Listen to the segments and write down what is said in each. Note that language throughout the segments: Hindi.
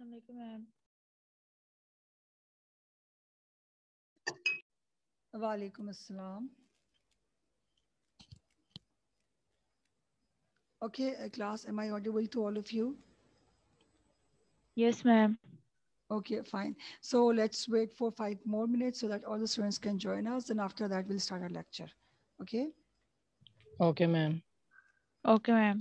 असलकुम मैम वालेकुम Okay, uh, class, am I audible to all of you? Yes, ma'am. Okay, fine. So let's wait for five more minutes so that all the students can join us. And after that, we'll start our lecture. Okay? Okay, ma'am. Okay, ma'am.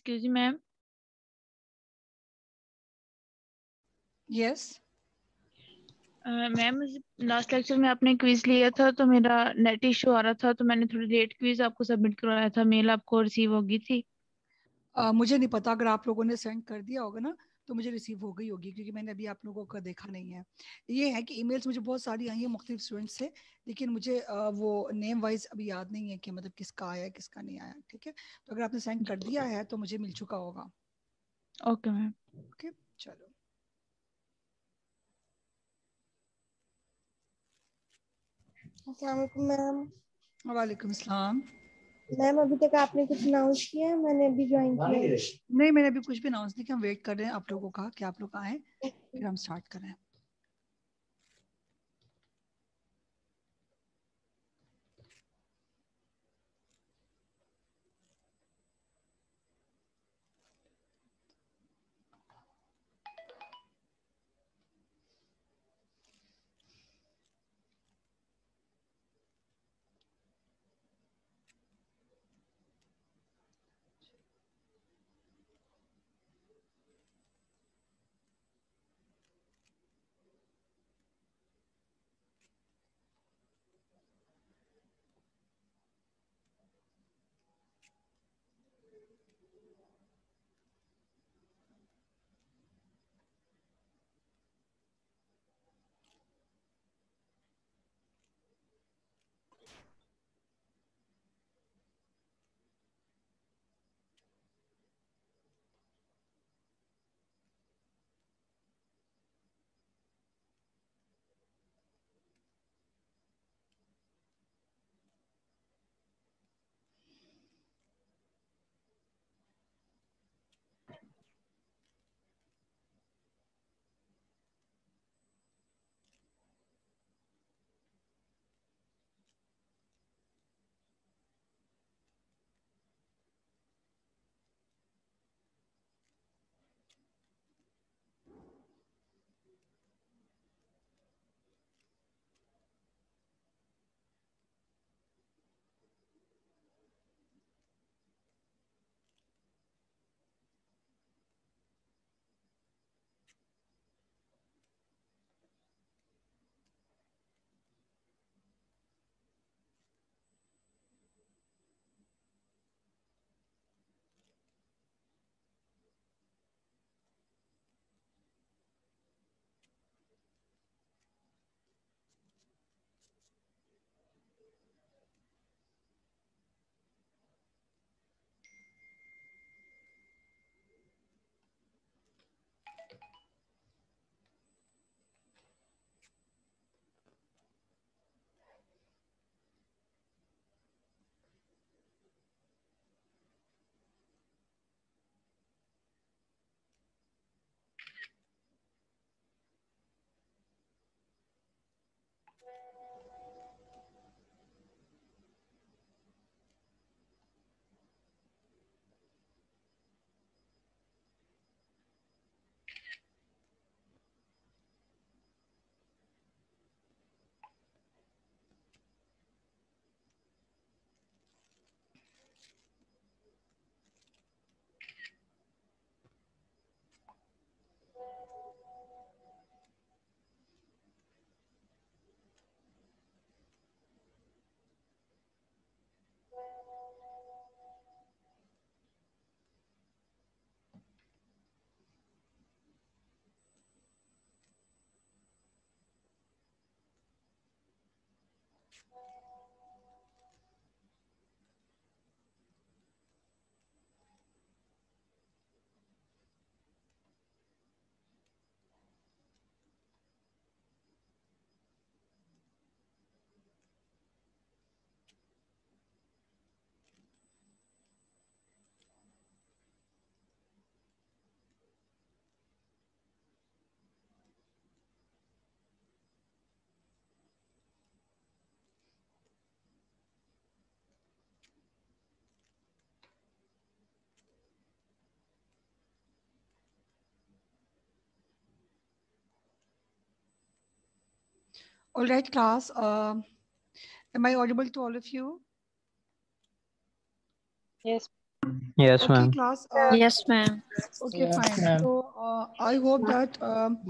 excuse me ma'am yes ma'am last lecture में आपने क्विज लिया था तो मेरा नेट इशू आ रहा था तो मैंने थोड़ी लेट क्विज आपको सबमिट करवाया था मेल आपको रिसीव होगी थी uh, मुझे नहीं पता अगर आप लोगों ने सेंड कर दिया होगा ना तो मुझे रिसीव हो गई होगी क्योंकि मैंने अभी आप लोगों का देखा नहीं है ये है कि ईमेल्स मुझे बहुत सारी आई हैं मुख्तलिफ स्टूडेंट्स से लेकिन मुझे वो नेम वाइज अभी याद नहीं है कि मतलब किसका आया है किसका नहीं आया ठीक है तो अगर आपने सेंड कर दिया है तो मुझे मिल चुका होगा ओके मैम ओके चलो अस्सलाम वालेकुम मैम वालेकुम सलाम मैम अभी तक आपने कुछ अनाउंस किया है मैंने अभी ज्वाइन किया नहीं मैंने अभी कुछ भी अनाउंस नहीं किया हम वेट कर रहे हैं आप लोगों का कि आप लोग आए फिर हम स्टार्ट करें All right, class. Uh, am I audible to all of you? Yes. Yes, okay, ma'am. Class, uh, yes, ma'am. Okay, yes, fine. So uh, I hope that um,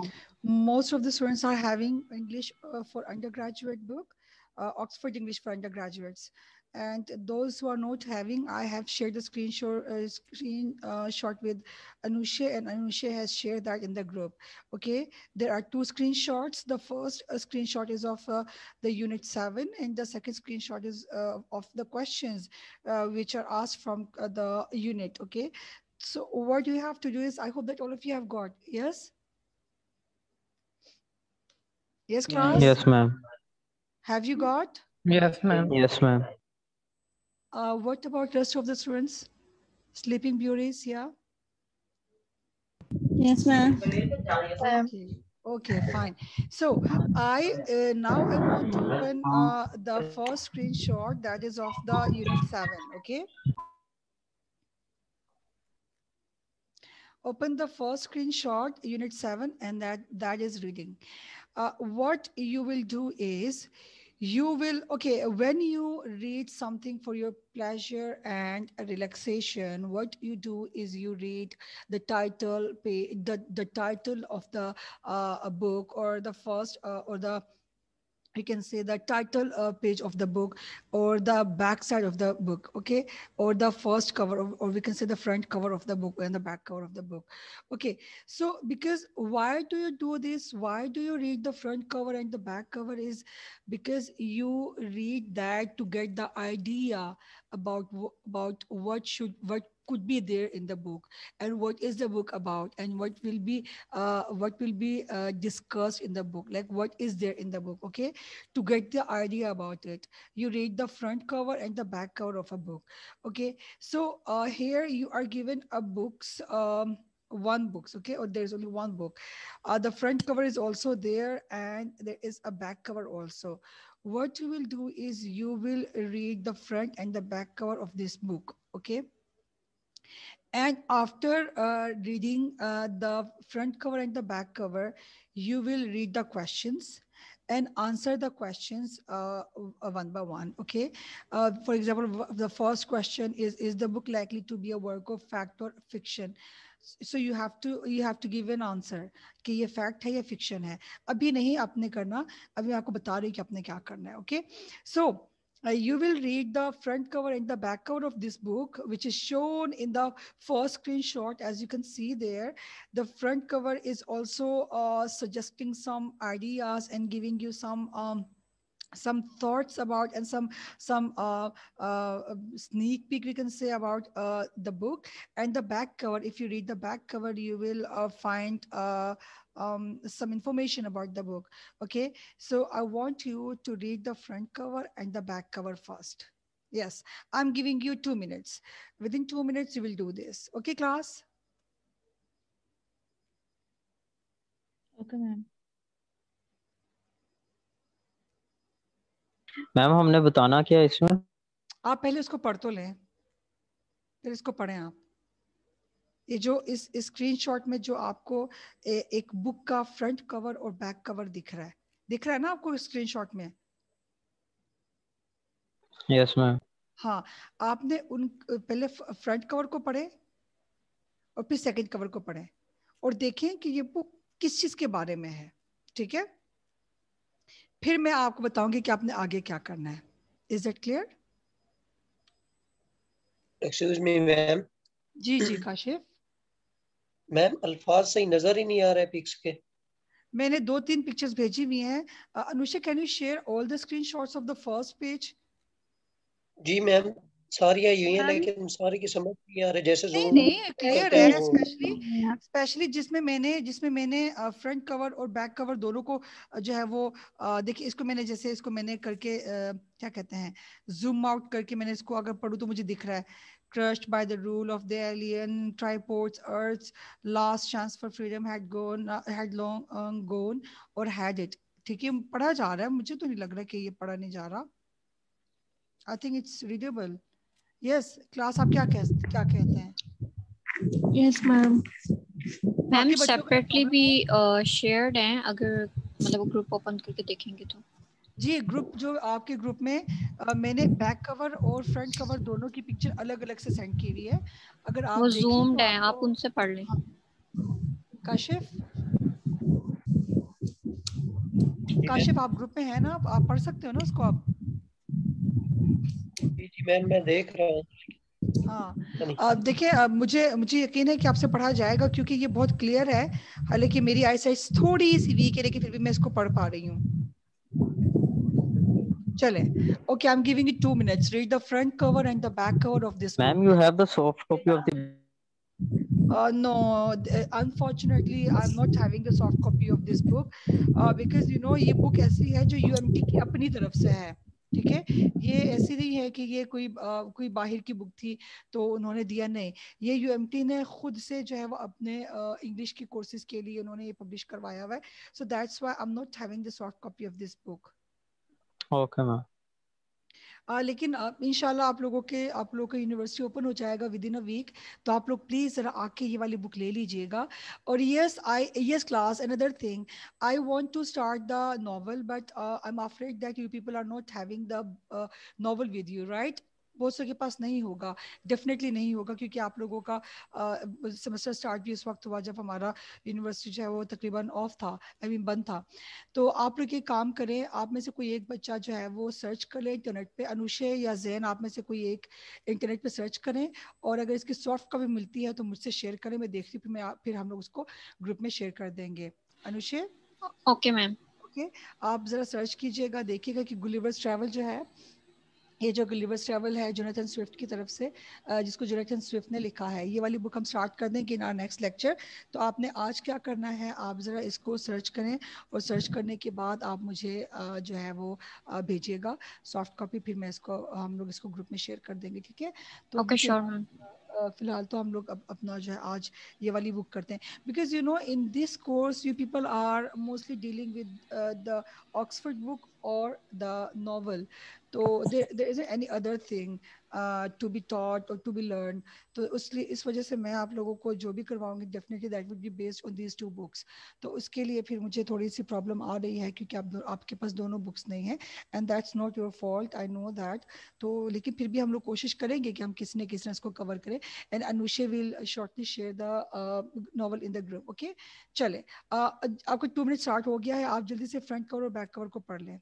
most of the students are having English uh, for undergraduate book, uh, Oxford English for undergraduates and those who are not having i have shared the screenshot uh, screenshot uh, with anusha and anusha has shared that in the group okay there are two screenshots the first uh, screenshot is of uh, the unit 7 and the second screenshot is uh, of the questions uh, which are asked from uh, the unit okay so what you have to do is i hope that all of you have got yes yes class yes ma'am have you got yes ma'am yes ma'am uh, what about rest of the students? Sleeping beauties, yeah? Yes, ma'am. Okay. Um, okay, fine. So I uh, now I want to open uh, the first screenshot that is of the unit seven. Okay. Open the first screenshot, unit seven, and that that is reading. Uh, what you will do is you will okay when you read something for your pleasure and relaxation what you do is you read the title the, the title of the uh, book or the first uh, or the you can say the title uh, page of the book or the back side of the book okay or the first cover of, or we can say the front cover of the book and the back cover of the book okay so because why do you do this why do you read the front cover and the back cover is because you read that to get the idea about about what should what could be there in the book and what is the book about and what will be uh, what will be uh, discussed in the book like what is there in the book okay to get the idea about it you read the front cover and the back cover of a book okay so uh, here you are given a books um, one books okay or there's only one book uh, the front cover is also there and there is a back cover also what you will do is you will read the front and the back cover of this book okay and after uh, reading uh, the front cover and the back cover, you will read the questions and answer the questions uh, one by one. Okay. Uh, for example, the first question is: Is the book likely to be a work of fact or fiction? you have to you have to give an answer. कि ये fact है या fiction है अभी नहीं आपने करना अभी मैं आपको बता रही हूँ कि आपने क्या करना है Okay? So uh, you will read the front cover and the back cover of this book, which is shown in the first screenshot. As you can see there, the front cover is also uh, suggesting some ideas and giving you some um, some thoughts about and some some uh, uh, sneak peek we can say about uh, the book and the back cover if you read the back cover you will uh, find uh, um, some information about the book okay so i want you to read the front cover and the back cover first yes i'm giving you two minutes within two minutes you will do this okay class okay ma'am ma'am हमने बताना क्या इसमें आप पहले इसको पढ़ तो लें फिर इसको पढ़ें आप ये जो इस स्क्रीनशॉट में जो आपको ए, एक बुक का फ्रंट कवर और बैक कवर दिख रहा है दिख रहा है ना आपको स्क्रीनशॉट में यस yes, मैम हाँ आपने उन पहले फ्रंट कवर को पढ़े और फिर सेकंड कवर को पढ़े और देखें कि ये बुक किस चीज के बारे में है ठीक है फिर मैं आपको बताऊंगी कि आपने आगे क्या करना है is it clear excuse me ma'am जी जी काशिफ मैम अल्फाज सही नजर ही नहीं आ रहे पिक्स के मैंने दो तीन पिक्चर्स भेजी हुई हैं Anusha can you share all the screenshots of the first page जी मैम सारी है यूं है लेकिन सारी की समझ नहीं आ रही जैसे नहीं नहीं क्लियर है स्पेशली स्पेशली जिसमें मैंने जिसमें मैंने फ्रंट कवर और बैक कवर दोनों को जो है वो देखिए इसको मैंने जैसे इसको मैंने करके क्या कहते हैं जूम आउट करके मैंने इसको अगर पढ़ूँ तो मुझे दिख रहा है crushed by the rule of the alien tripods earth's last chance for freedom had gone had long um, gone or had it ठीक है पढ़ा जा रहा है मुझे तो नहीं लग रहा कि ये पढ़ा नहीं जा रहा I think it's readable yes class आप क्या कह, क्या कहते हैं यस मैम मैम सेपरेटली भी शेयर्ड uh, हैं अगर मतलब ग्रुप ओपन करके देखेंगे तो जी ग्रुप जो आपके ग्रुप में आ, uh, मैंने बैक कवर और फ्रंट कवर दोनों की पिक्चर अलग अलग से सेंड की हुई है अगर आप जूम्ड तो है आप उनसे पढ़ लें काशिफ काशिफ आप ग्रुप में है ना आप पढ़ सकते हो ना उसको आप हाँ देखिए मुझे मुझे यकीन है कि आपसे पढ़ा जाएगा क्योंकि ये बहुत क्लियर है हालांकि मेरी आई साइज थोड़ी सी वीक है लेकिन फिर भी मैं इसको पढ़ पा रही हूँ चले okay I am giving it two minutes read the front cover and the back cover of this ma'am you have the soft copy of the Uh, no, unfortunately, I'm not having the soft copy of this book uh, because you know ये book ऐसी है जो UMT की अपनी तरफ से है. ठीक है ये ऐसी नहीं है कि ये कोई आ, कोई बाहर की बुक थी तो उन्होंने दिया नहीं ये यू ने खुद से जो है वो अपने इंग्लिश की कोर्सेज के लिए उन्होंने ये पब्लिश करवाया हुआ है so that's why I am not having the soft copy of this book okay ma'am आ, लेकिन इन आप लोगों के आप लोगों का यूनिवर्सिटी ओपन हो जाएगा विद इन अ वीक तो आप लोग प्लीज़ ज़रा आके ये वाली बुक ले लीजिएगा और yes I yes class another thing I want to start the novel but I am afraid that you people are not having the novel with you right बहुत सौ के पास नहीं होगा डेफिनेटली नहीं होगा क्योंकि आप लोगों का सेमेस्टर स्टार्ट भी उस वक्त हुआ जब हमारा यूनिवर्सिटी जो है वो तकरीबन ऑफ था आई I मीन mean, बंद था तो आप लोग ये काम करें आप में से कोई एक बच्चा जो है वो सर्च कर इंटरनेट पर अनुषे या जैन आप में से कोई एक इंटरनेट पर सर्च करें और अगर इसकी सॉफ्ट कॉपी मिलती है तो मुझसे शेयर करें मैं देखती फिर फिर हम लोग उसको ग्रुप में शेयर कर देंगे अनुषे ओके मैम ओके आप ज़रा सर्च कीजिएगा देखिएगा कि गुलिवर्स ट्रैवल जो है ये जो गिलीवर्स ट्रेवल है जोनाथन स्विफ्ट की तरफ से जिसको जोनेथन स्विफ्ट ने लिखा है ये वाली बुक हम स्टार्ट कर देंगे इन आर नेक्स्ट लेक्चर तो आपने आज क्या करना है आप ज़रा इसको सर्च करें और सर्च करने के बाद आप मुझे जो है वो भेजिएगा सॉफ्ट कॉपी फिर मैं इसको हम लोग इसको ग्रुप में शेयर कर देंगे ठीक है तो okay, sure. फिलहाल तो हम लोग अपना जो है आज ये वाली बुक करते हैं because you know in this course you people are mostly dealing with the Oxford book और द नावल तो there is any other thing to be taught और टू बी लर्न तो उसलिए इस वजह से मैं आप लोगों को जो भी करवाऊंगी definitely that would be based on these two books तो उसके लिए फिर मुझे थोड़ी सी प्रॉब्लम आ रही है क्योंकि आप दो, आपके पास दोनों बुक्स नहीं है and that's not your fault I know that तो लेकिन फिर भी हम लोग कोशिश करेंगे कि हम किसने ने इसको कवर करें and Anushe will shortly share the novel in the group okay चले uh, uh आपको टू मिनट स्टार्ट हो गया है आप जल्दी से फ्रंट कवर और बैक कवर को पढ़ लें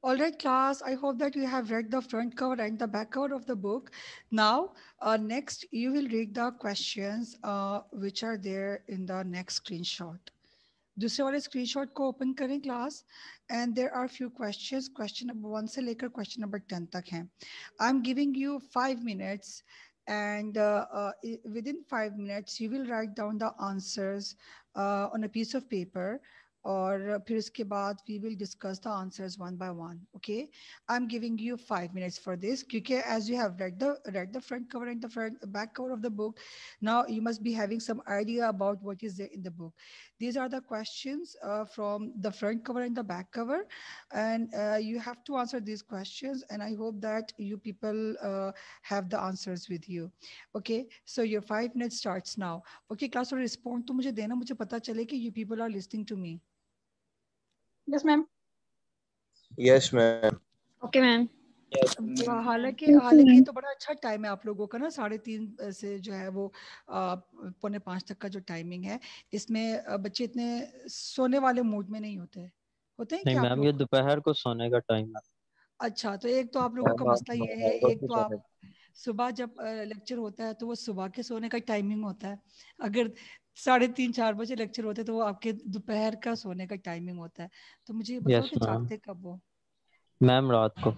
All right, class, I hope that you have read the front cover and the back cover of the book. Now, uh, next, you will read the questions uh, which are there in the next screenshot. दूसरे वाले screenshot को open करें class. And there are few questions, question number one se lekar question number ten tak hai. I am giving you five minutes, and uh, uh, within five minutes, you will write down the answers uh, on a piece of paper और फिर उसके बाद we will discuss the answers one by one okay I am giving you five minutes for this क्योंकि as you have read the read the front cover and the front back cover of the book now you must be having some idea about what is there in the book these are the questions uh, from the front cover and the back cover. And uh, you have to answer these questions. And I hope that you people uh, have the answers with you. Okay, so your five minutes starts now. Okay, class, will respond to मुझे देना मुझे पता चले कि you people are listening to me. Yes, ma'am. Yes, ma'am. Okay, ma'am. हाँ, हालांकि हालांकि तो बड़ा अच्छा टाइम है आप लोगों का ना साढ़े तीन से जो है वो पौने पांच तक का जो टाइमिंग है इसमें बच्चे इतने सोने वाले मूड में नहीं होते होते हैं नहीं मैम ये दोपहर को सोने का टाइम है अच्छा तो एक तो आप लोगों का हाँ, मसला ये है एक तो आप सुबह जब लेक्चर होता है तो वो सुबह के सोने का टाइमिंग होता है अगर साढ़े तीन चार बजे लेक्चर होते तो वो आपके दोपहर का सोने का टाइमिंग होता है तो मुझे बताओ कि जागते कब हो मैम रात को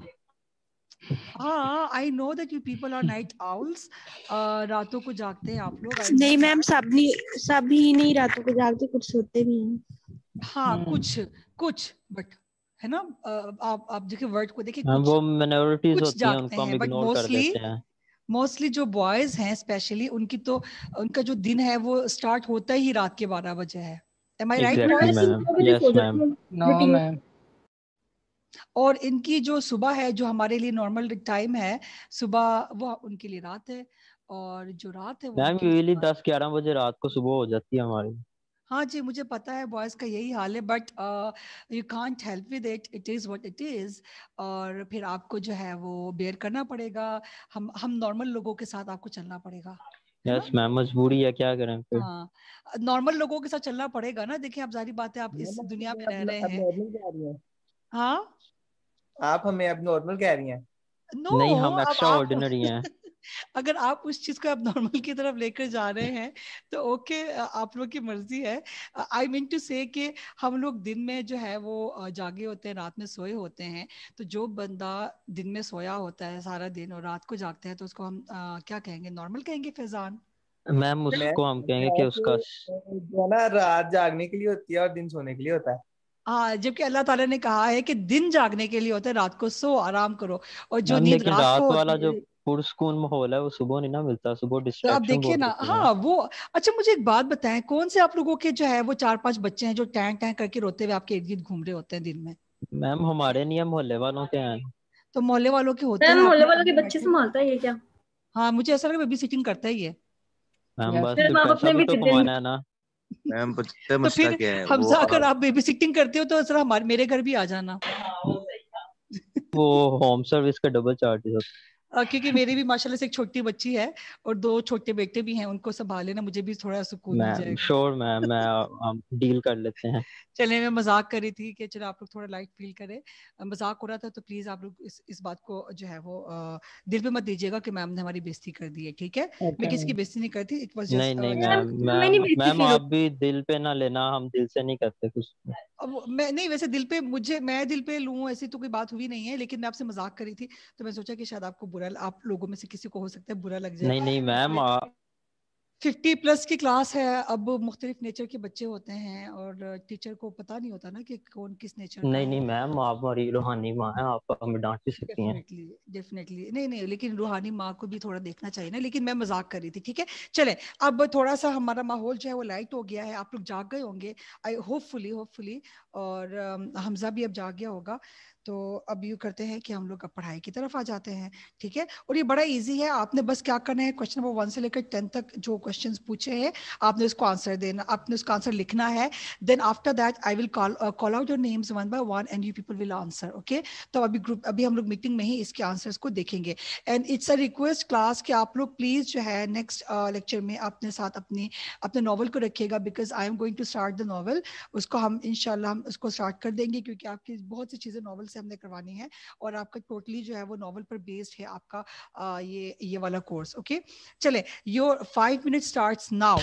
हाँ I know that you people are night owls रातों को जागते हैं आप लोग नहीं मैम सब नहीं सब ही नहीं रातों को जागते कुछ सोते भी हैं हाँ hmm. कुछ कुछ बट है ना आप आप देखिए वर्ड को देखिए हाँ, वो मिनोरिटीज होती हैं उनको हम इग्नोर कर देते हैं मोस्टली जो बॉयज हैं स्पेशली उनकी तो उनका जो दिन है वो स्टार्ट होता ही रात के बारह बजे है am I right ma'am yes ma'am no ma'am और इनकी जो सुबह है जो हमारे लिए नॉर्मल टाइम है सुबह वो उनके लिए रात है और जो रात है मैम यूजुअली दस ग्यारह बजे रात को सुबह हो जाती है हमारी हाँ जी मुझे पता है बॉयज़ का यही हाल है but you can't help with it it is what it is और फिर आपको जो है वो बेयर करना पड़ेगा हम हम नॉर्मल लोगों के साथ आपको चलना पड़ेगा यस मैम मजबूरी है क्या करें फिर हाँ नॉर्मल लोगों के साथ चलना पड़ेगा ना देखिए आप जारी बात है आप इस दुनिया में रह रहे हैं हाँ आप हमें अब नॉर्मल कह रही हैं no, नहीं हम एक्स्ट्रा अच्छा ऑर्डिनरी हैं अगर आप उस चीज को अब नॉर्मल की तरफ लेकर जा रहे हैं तो ओके आप लोग की मर्जी है आई मीन टू से कि हम लोग दिन में जो है वो जागे होते हैं रात में सोए होते हैं तो जो बंदा दिन में सोया होता है सारा दिन और रात को जागते है तो उसको हम आ, क्या कहेंगे नॉर्मल कहेंगे फैजान मैम उसको हम कहेंगे कि उसका ना रात जागने के लिए होती है और दिन सोने के लिए होता है जबकि अल्लाह ताला ने कहा है कि दिन जागने के लिए होता है रात को सो आराम करो और जो हाँ, नींद रात, रात को वाला जो पुरस्कून माहौल है वो सुबह नहीं ना मिलता सुबह डिस्ट्रैक्शन तो आप देखिए ना हाँ वो अच्छा मुझे एक बात बताएं कौन से आप लोगों के जो है वो चार पांच बच्चे हैं जो टैंक टैंक करके रोते हुए आपके इर्द गिर्द घूम रहे होते हैं दिन में मैम हमारे नहीं मोहल्ले वालों के हैं तो मोहल्ले वालों के होते हैं मोहल्ले वालों के बच्चे संभालता है ये क्या हाँ मुझे ऐसा लगा बेबी सिटिंग करता ही है मैम बस अपने भी कमाना तो है ना मैम पता तो फिर हमजा अगर आप बेबी सिटिंग करते हो तो सर हमारे मेरे घर भी आ जाना वो होम सर्विस का डबल चार्ज है और हाँ, क्योंकि मेरी भी माशाल्लाह से एक छोटी बच्ची है और दो छोटे बेटे भी हैं उनको संभाल लेना मुझे भी थोड़ा सुकून मिल जाएगा श्योर मैम मैं डील कर लेते हैं चले मैं मजाक कर रही थी कि चलो आप लोग थोड़ा लाइट फील करें मजाक हो रहा था तो प्लीज आप लोग इस इस बात को जो है वो दिल पे मत दीजिएगा कि मैम ने हमारी बेइज्जती कर दी है ठीक है मैं किसी की बेइज्जती नहीं करती इट वाज नहीं नहीं मैम आप भी दिल पे ना लेना हम दिल से नहीं करते कुछ मैं नहीं वैसे दिल पे मुझे मैं दिल पे लूं ऐसी तो कोई बात हुई नहीं है लेकिन मैं आपसे मजाक कर रही थी तो मैं सोचा कि शायद आपको बुरा वेल आप लोगों में से किसी को हो सकता है बुरा लग जाए नहीं नहीं मैम फिफ्टी प्लस की क्लास है अब मुख्तलिफ नेचर के बच्चे होते हैं और टीचर को पता नहीं होता ना कि कौन किस नेचर नहीं नहीं मैम आप हमारी रूहानी माँ है आप हमें डांट भी सकती हैं डेफिनेटली नहीं नहीं लेकिन रूहानी माँ को भी थोड़ा देखना चाहिए ना लेकिन मैं मजाक कर रही थी ठीक है चले अब थोड़ा सा हमारा माहौल जो है वो लाइट हो गया है आप लोग जाग गए होंगे आई होप फुली और हमजा भी अब जा गया होगा तो अब यू करते हैं कि हम लोग अब पढ़ाई की तरफ आ जाते हैं ठीक है और ये बड़ा इजी है आपने बस क्या करना है क्वेश्चन नंबर वन से लेकर टेन तक जो क्वेश्चन पूछे हैं आपने उसको आंसर देना आपने उसका आंसर लिखना है then after that I will call call out your names one by one and you people will answer okay तो अभी ग्रुप अभी हम लोग मीटिंग में ही इसके आंसर्स को देखेंगे and it's a request class कि आप लोग प्लीज जो है नेक्स्ट लेक्चर uh, में अपने साथ अपनी अपने नॉवल को रखिएगा because I am going to start the novel उसको हम इनशाला उसको स्टार्ट कर देंगे क्योंकि आपकी बहुत सी चीज़ें नॉवल से हमने करवानी है और आपका टोटली जो है वो नॉवल पर बेस्ड है आपका आ, ये ये वाला कोर्स ओके चले your five minute start now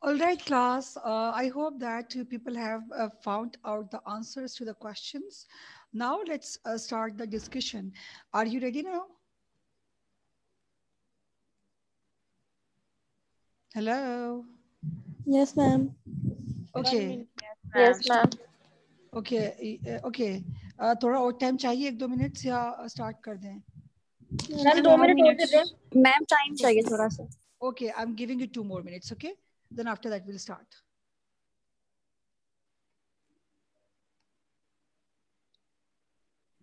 All right, class. Uh, I hope that people have uh, found out the answers to the questions. Now let's uh, start the discussion. Are you ready now? Hello? Yes, ma'am. Okay. Yes, ma'am. Okay, okay. Uh, थोड़ा और chahiye ek do minutes ya uh, start start कर दें ma'am minutes, ma'am. Time chahiye thora थोड़ा Okay, I'm giving you two more minutes. Okay. Then after that, we'll start.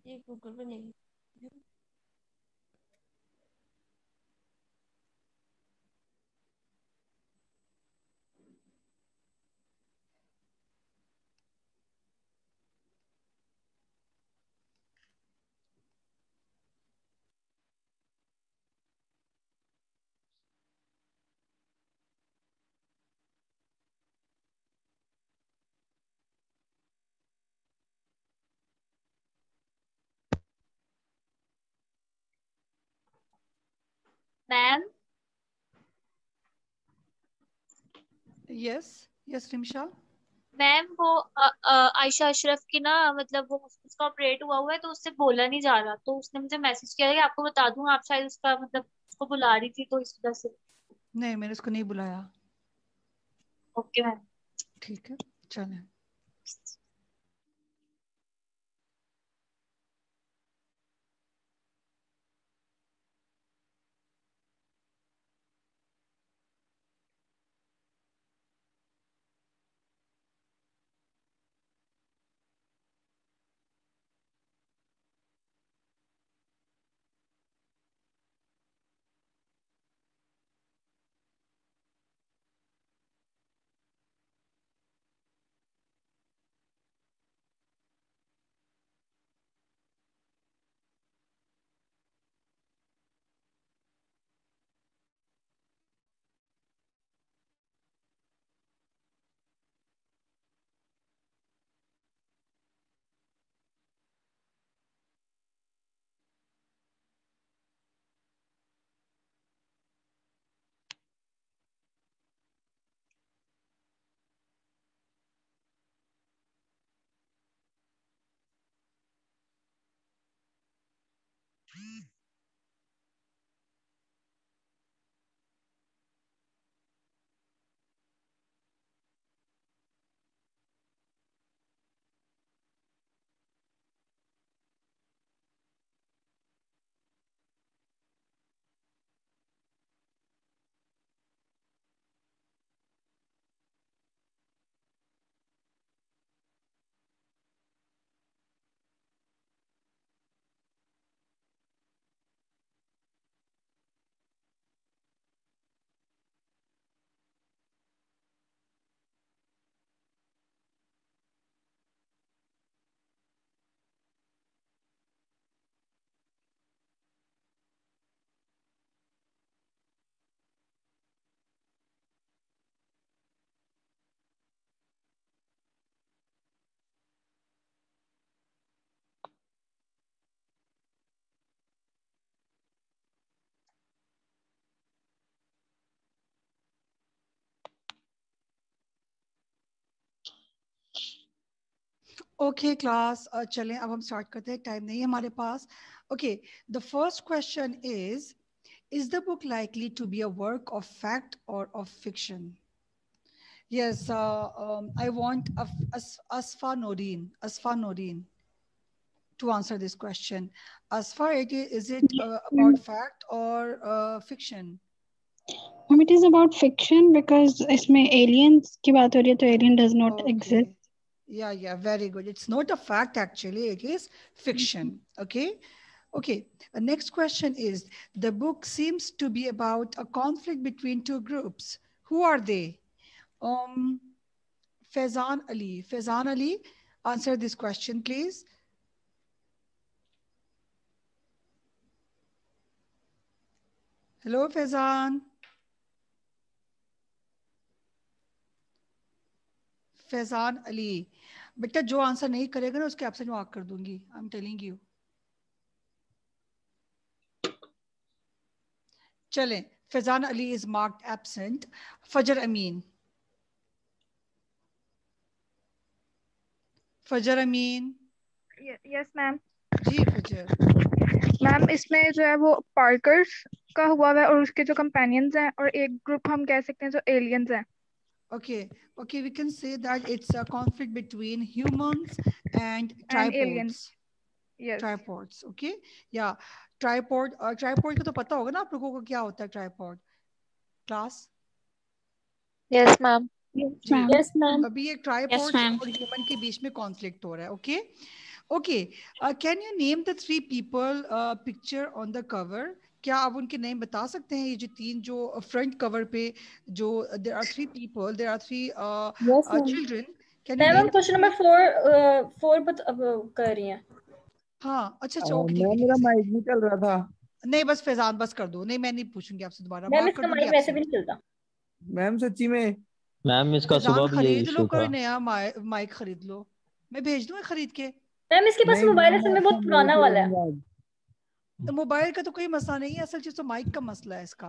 ये गूगल पे नहीं Ma'am? Yes, yes, Rimsha. Ma'am वो आयशा अशरफ की ना मतलब वो उसका ऑपरेट हुआ हुआ है तो उससे बोला नहीं जा रहा तो उसने मुझे मैसेज किया कि आपको बता दूं आप शायद उसका मतलब उसको बुला रही थी तो इस वजह से नहीं मैंने उसको नहीं बुलाया ओके मैम ठीक है चलें Mm-hmm. ओके क्लास चलें अब हम स्टार्ट करते हैं टाइम नहीं है हमारे पास okay the first question is is the book likely to be a work of fact or of fiction yes uh, um, i want Af As asfa noreen to answer this question asfa is it uh, about fact or uh, fiction um, it is about fiction because इसमें aliens की बात हो रही है तो alien does not exist yeah yeah very good it's not a fact actually it is fiction okay okay the next question is the book seems to be about a conflict between two groups who are they um fezan ali fezan ali answer this question please hello fezan Fezan Ali. बेटा जो आंसर नहीं करेगा ना उसके एब्सेंट मार्क कर दूंगी आई एम टेलिंग यू चलें Faizan Ali is marked absent Fajar Amin फजर अमीन यस मैम जी फजर मैम इसमें जो है वो पार्कर्स का हुआ हुआ है और उसके जो कंपेनियंस हैं और एक ग्रुप हम कह सकते हैं जो एलियंस हैं Okay, okay, we can say that it's a conflict between humans and tripods. And aliens. Yes. Tripods, okay? Yeah, tripod. Uh, tripod का तो पता होगा ना आप लोगों को क्या होता है tripod? Class. Yes, ma'am. Yes, ma'am. अभी ये tripod yes, और human के बीच में conflict हो रहा है, okay? Okay. Uh, can you name the three people uh, picture on the cover? क्या आप उनके नेम बता सकते हैं ये जो तीन जो फ्रंट कवर पे जो there are three people there are three children ma'am question number कर रही हैं हाँ अच्छा अच्छा ओके मेरा माइक नहीं चल रहा था नहीं बस फैजान बस कर दो नहीं मैं नहीं पूछूंगी आपसे दोबारा मैम इसका माइक वैसे भी नहीं चलता मैम सच्ची में मैम इसका सुबह भी खरीद लो कोई नया माइक खरीद लो मैं भेज दूंगा खरीद के मैम इसके पास मोबाइल है बहुत पुराना वाला है तो मोबाइल का तो कोई मसला नहीं है असल चीज तो माइक का मसला है इसका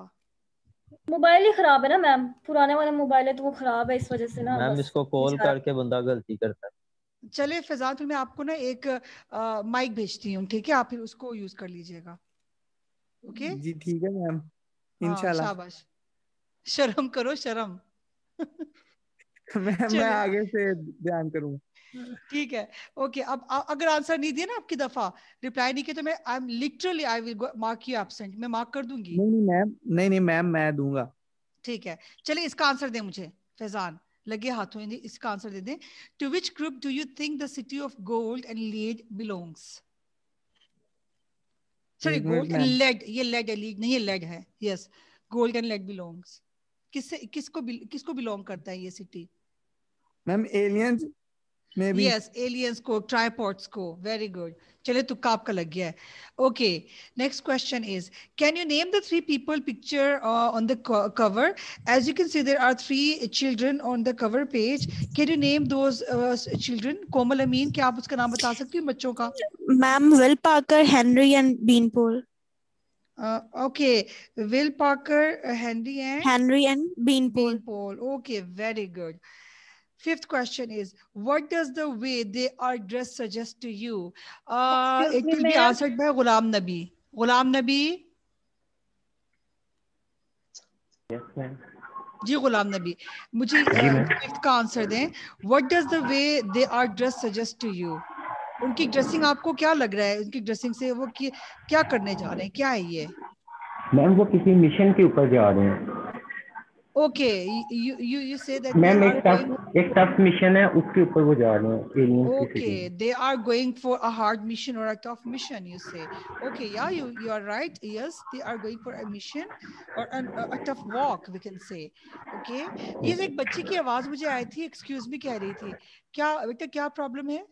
मोबाइल ही खराब है ना मैम पुराने वाले मोबाइल है तो वो खराब है इस वजह से ना मैम इसको कॉल करके बंदा गलती करता है चले फिजा तो मैं आपको ना एक माइक भेजती हूँ ठीक है आप फिर उसको यूज कर लीजिएगा ओके जी ठीक है मैम हाँ, इंशाल्लाह शाबाश शर्म करो शर्म मैं मैं आगे से ध्यान करूंगा ठीक है ओके अब अगर आंसर नहीं दिया ना आपकी दफा रिप्लाई नहीं किया तो मैं I am literally I will mark you absent मैं मार्क कर दूंगी नहीं नहीं मैम नहीं नहीं मैम मैं दूंगा ठीक है चलिए इसका आंसर दे मुझे फैजान लगे हाथों में इसका आंसर दे दें to which group do you think the city of gold and lead belongs sorry gold and lead ये लेड है लीड नहीं ये लेड है yes gold and lead belongs किससे किसको किसको बिलोंग करता है ये city ma'am aliens Maybe. Yes, aliens go. tripods go. very good. चले तुक्का आपका लग गया Okay, next question is, can you name the three people picture uh, on the co cover? As you can see, there are three children on the cover page. Can you name those uh, children? Komal Amin, क्या आप उसका नाम बता सकती हो बच्चों का? Ma'am, Will Parker, Henry and Beanpole. Uh, okay, Will Parker, uh, Henry and Henry and Beanpole. Beanpole. Okay, very good. Fifth question is, what does the way they are dressed suggest to you? Uh, it will be answered by gulam Nabi. gulam Nabi? Yes, ma'am. जी गुलाम नबी मुझे फिफ्थ का आंसर दें what does the way they are dress suggest to you उनकी ड्रेसिंग आपको क्या लग रहा है उनकी ड्रेसिंग से वो क्या करने जा रहे हैं क्या है ये मैम वो किसी मिशन के ऊपर जा रहे हैं okay you you say that ma'am एक टफ एक टफ मिशन है उसके ऊपर वो जा रहे हैं aliens okay they are going for a hard mission or a tough mission you say okay या you you are right yes they are going for a mission or a tough walk we can say okay ये एक बच्चे की आवाज मुझे आई थी एक्सक्यूज मी कह रही थी क्या बेटा क्या प्रॉब्लम है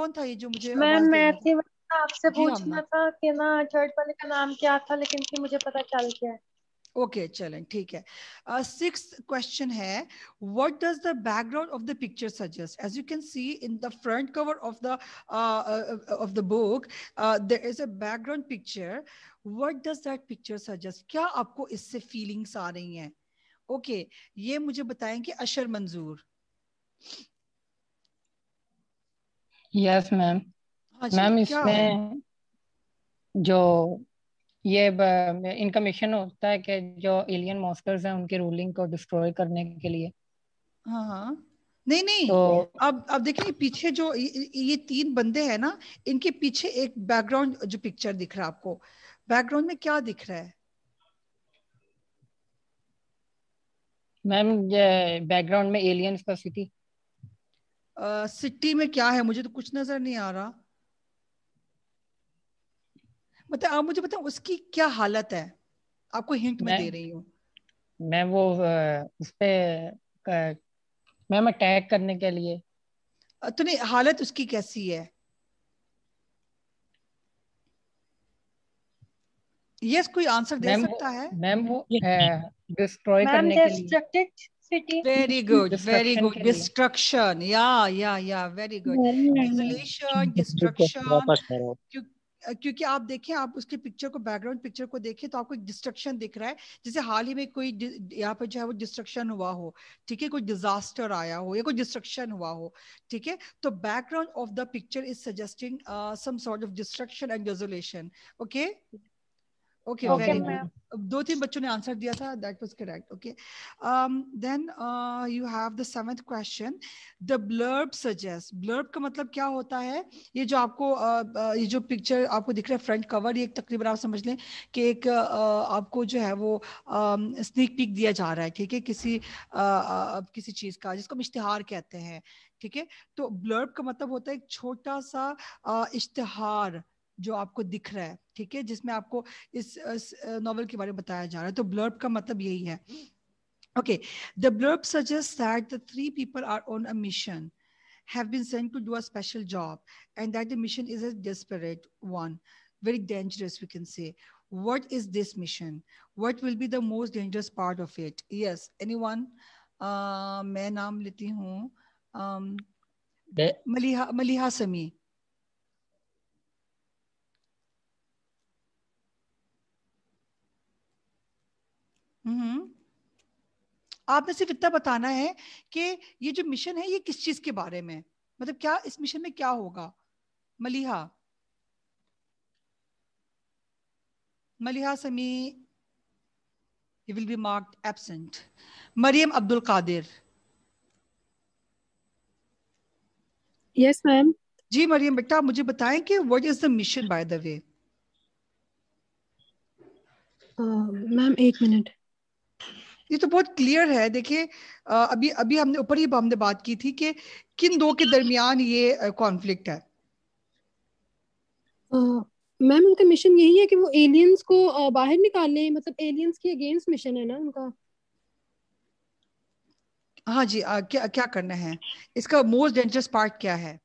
कौन था ये जो मुझे मैम मैं आपसे पूछना था कि ना थर्ड वाले का नाम क्या था लेकिन मुझे पता चल गया ओके चलें ठीक है सिक्स क्वेश्चन है what does the background of the picture suggest as you can see in the front cover of the of the book there is a background picture what does that picture suggest क्या आपको इससे फीलिंग्स आ रही हैं ओके okay, ये मुझे बताएं कि अशर मंजूर यस मैम मैम इसमें जो ये इनका मिशन होता है कि जो एलियन मॉस्टर्स हैं उनके रूलिंग को डिस्ट्रॉय करने के लिए हाँ हाँ नहीं नहीं तो, अब अब देखिए पीछे जो ये, ये तीन बंदे हैं ना इनके पीछे एक बैकग्राउंड जो पिक्चर दिख रहा है आपको बैकग्राउंड में क्या दिख रहा है मैम बैकग्राउंड में एलियंस का सिटी सिटी में क्या है मुझे तो कुछ नजर नहीं आ रहा मतलब आप मुझे बताओ उसकी क्या हालत है आपको हिंट मैं दे रही हूँ मैं वो उस पे मैं मैं टैग करने के लिए तो नहीं हालत उसकी कैसी है यस कोई आंसर दे सकता है मैम वो डिस्ट्रॉय करने के लिए very good very good destruction या या या वेरी गुड resolution destruction क्योंकि आप देखें आप उसके पिक्चर को बैकग्राउंड पिक्चर को देखें तो आपको एक डिस्ट्रक्शन दिख रहा है जैसे हाल ही में कोई यहाँ पर जो है वो डिस्ट्रक्शन हुआ हो ठीक है कोई डिजास्टर आया हो या कोई डिस्ट्रक्शन हुआ हो ठीक है तो background of the picture is suggesting some sort of destruction and desolation okay okay very good दो तीन बच्चों ने आंसर दिया था that was correct okay um then you have the seventh question the blurb suggest blurb का मतलब क्या होता है ये जो आपको uh, ये जो पिक्चर आपको दिख रहा है फ्रंट कवर ये तकरीबन आप समझ लें कि एक uh, आपको जो है वो स्नीक uh, पिक दिया जा रहा है ठीक है किसी uh, किसी चीज का जिसको हम इश्तिहार कहते हैं ठीक है तो ब्लर्ब का मतलब होता है एक छोटा सा इश्तिहार जो आपको दिख रहा है ठीक है जिसमें आपको इस नॉवल के बारे में बताया जा रहा है तो ब्लर्ब का मतलब यही है okay the blurb suggest that the three people are on a mission have been sent to do a special job and that the mission is a desperate one very dangerous we can say what is this mission what will be the most dangerous part of it yes anyone मैं नाम लेती हूँ um, मलिहा मलिहा समी हम्म। आपने सिर्फ इतना बताना है कि ये जो मिशन है ये किस चीज के बारे में मतलब क्या इस मिशन में क्या होगा Maliha Maliha Sami you will be marked absent Mariam Abdul Qadir yes ma'am जी मरियम बेटा मुझे बताएं कि what is the mission by the way ma'am एक मिनट ये तो बहुत क्लियर है देखिए अभी अभी हमने ऊपर ही हमने बात की थी कि किन दो के दरमियान ये कॉन्फ्लिक्ट है मैम उनका मिशन यही है कि वो एलियंस को बाहर निकालें मतलब एलियंस के अगेंस्ट मिशन है ना उनका हाँ जी आ, क्या क्या करना है इसका मोस्ट डेंजरस पार्ट क्या है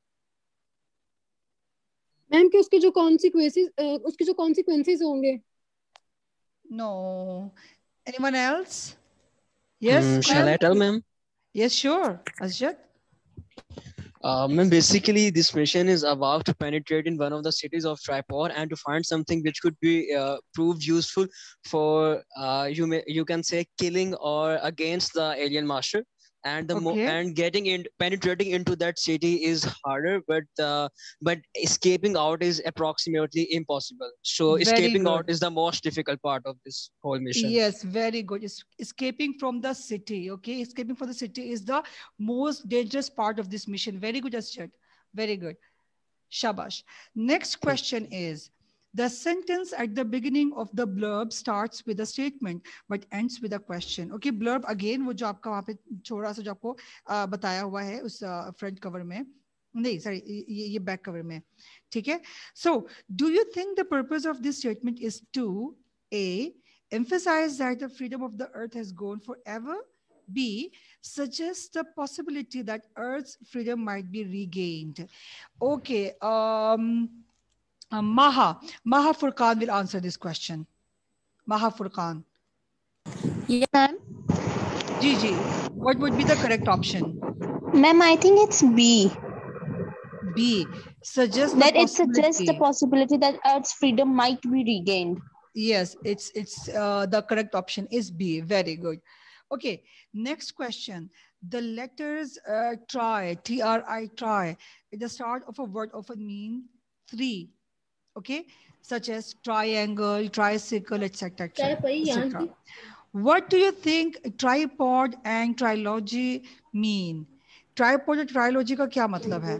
मैम कि उसके जो कॉन्सिक्वेंसेस उसके जो कॉन्सिक्वेंसेस होंगे no no, Anyone else? Um, yes. shall I tell, ma'am? Yes, sure. Asjad? Uh, ma'am, basically, this mission is about to penetrate in one of the cities of Tripod and to find something which could be uh, proved useful for uh, you may you can say killing or against the alien master and the okay. mo- and getting in penetrating into that city is harder but uh, but escaping out is approximately impossible so very escaping good. out is the most difficult part of this whole mission yes very good es- escaping from the city okay escaping from the city is the most dangerous part of this mission very good Asjad. very good shabash next question is the sentence at the beginning of the blurb starts with a statement but ends with a question. Okay, blurb again वो जो आपका वहाँ पे छोटा सा जो आपको uh, बताया हुआ है उस फ्रंट uh, कवर में नहीं सॉरी ये ये बैक कवर में ठीक है so do you think the purpose of this statement is to a emphasize that the freedom of the earth has gone forever. B, suggest the possibility that earth's freedom might be regained. Okay. Um, um, Maha, Maha Furkan will answer this question. Maha Furkan. Yeah, ma'am. Gigi, what would be the correct option? Ma'am, I think it's B. B. Suggest that it suggests the possibility that Earth's freedom might be regained. Yes, it's it's uh, the correct option is B. Very good. Okay, next question. The letters uh, try, T-R-I try, the start of a word often mean three okay such as triangle tricycle etc etc what do you think tripod and trilogy mean tripod और ट्रायोलॉजी का क्या मतलब है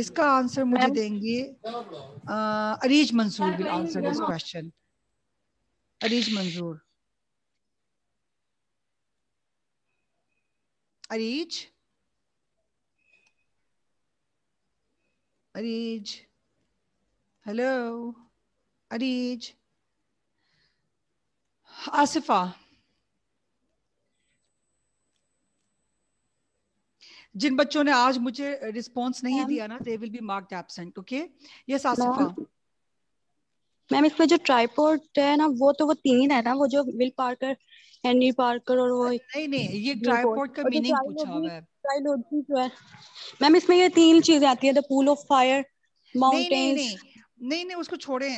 इसका आंसर मुझे देंगे Areej Mansoor will answer this question Areej Manzoor Areej Areej Hello, Arij. Asifa. जिन बच्चों ने आज मुझे रिस्पॉन्स नहीं दिया ना they will be marked absent okay yes Asifa ma'am इसमें जो ट्राइपोड है ना वो तो वो तीन है ना वो जो विल पार्कर हेनरी पार्कर और वो नहीं नहीं ये ट्राइपोड का मीनिंग पूछा हुआ है ट्राइलोजी जो है मैम इसमें ये तीन चीजें आती है the pool of fire mountains नहीं नहीं उसको छोड़े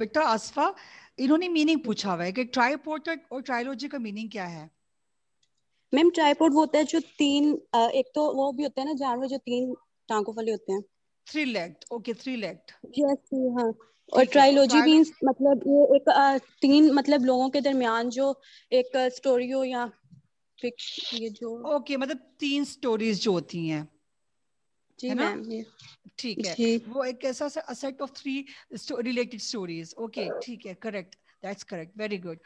बेटा आसफा इन्होंने मीनिंग पूछा हुआ है कि ट्राईपोर्ट और ट्राइलॉजी का मीनिंग क्या है मैम ट्राइपोड वो होता है जो तीन एक तो वो भी होता है ना जानवर जो तीन टांगों वाले होते हैं three legged okay three legged yes हां और ट्राइलॉजी मींस तो मतलब ये एक तीन मतलब लोगों के दरमियान जो एक स्टोरी हो या फिक्स ये जो ओके मतलब तीन स्टोरीज जो होती हैं जी मैम ठीक है वो एक ऐसा set of three related stories okay ठीक है correct That's correct. Very good.